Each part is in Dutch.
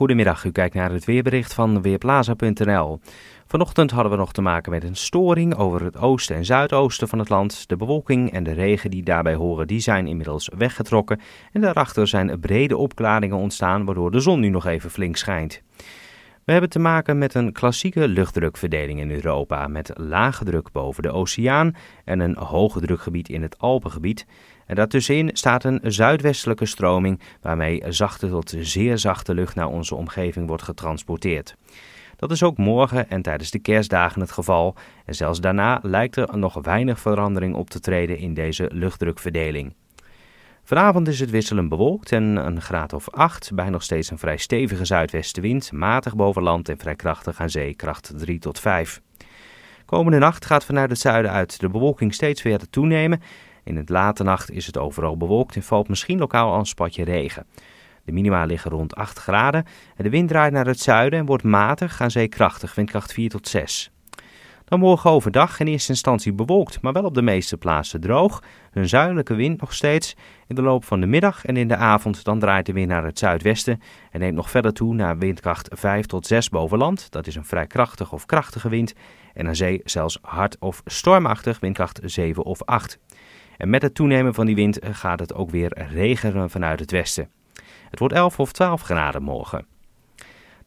Goedemiddag, u kijkt naar het weerbericht van Weerplaza.nl. Vanochtend hadden we nog te maken met een storing over het oosten en zuidoosten van het land. De bewolking en de regen die daarbij horen, die zijn inmiddels weggetrokken. En daarachter zijn brede opklaringen ontstaan, waardoor de zon nu nog even flink schijnt. We hebben te maken met een klassieke luchtdrukverdeling in Europa met lage druk boven de oceaan en een hoge drukgebied in het Alpengebied. En daartussenin staat een zuidwestelijke stroming waarmee zachte tot zeer zachte lucht naar onze omgeving wordt getransporteerd. Dat is ook morgen en tijdens de kerstdagen het geval. En zelfs daarna lijkt er nog weinig verandering op te treden in deze luchtdrukverdeling. Vanavond is het wisselend bewolkt en een graad of 8 bij nog steeds een vrij stevige zuidwestenwind, matig boven land en vrij krachtig aan zee, kracht 3 tot 5. Komende nacht gaat vanuit het zuiden uit de bewolking steeds verder toenemen. In het late nacht is het overal bewolkt en valt misschien lokaal een spatje regen. De minima liggen rond 8 graden en de wind draait naar het zuiden en wordt matig aan zee krachtig, windkracht 4 tot 6. Dan morgen overdag in eerste instantie bewolkt, maar wel op de meeste plaatsen droog. Een zuidelijke wind nog steeds. In de loop van de middag en in de avond dan draait de wind naar het zuidwesten en neemt nog verder toe naar windkracht 5 tot 6 boven land. Dat is een vrij krachtig of krachtige wind. En aan zee zelfs hard of stormachtig, windkracht 7 of 8. En met het toenemen van die wind gaat het ook weer regenen vanuit het westen. Het wordt 11 of 12 graden morgen.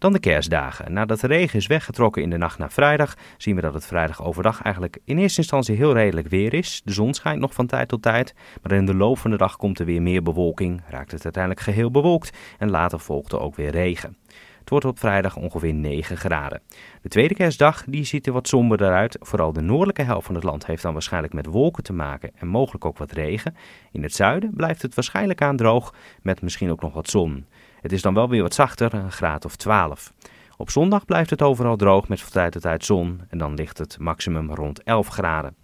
Dan de kerstdagen. Nadat de regen is weggetrokken in de nacht naar vrijdag, zien we dat het vrijdag overdag eigenlijk in eerste instantie heel redelijk weer is. De zon schijnt nog van tijd tot tijd, maar in de loop van de dag komt er weer meer bewolking, raakt het uiteindelijk geheel bewolkt en later volgt er ook weer regen. Het wordt op vrijdag ongeveer 9 graden. De tweede kerstdag die ziet er wat somberder uit. Vooral de noordelijke helft van het land heeft dan waarschijnlijk met wolken te maken en mogelijk ook wat regen. In het zuiden blijft het waarschijnlijk aan droog met misschien ook nog wat zon. Het is dan wel weer wat zachter, een graad of 12. Op zondag blijft het overal droog met van tijd tot tijd zon en dan ligt het maximum rond 11 graden.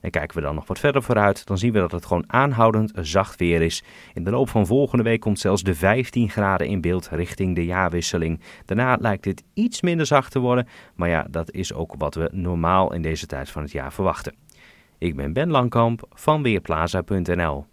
En kijken we dan nog wat verder vooruit, dan zien we dat het gewoon aanhoudend zacht weer is. In de loop van volgende week komt zelfs de 15 graden in beeld richting de jaarwisseling. Daarna lijkt het iets minder zacht te worden, maar ja, dat is ook wat we normaal in deze tijd van het jaar verwachten. Ik ben Ben Langkamp van Weerplaza.nl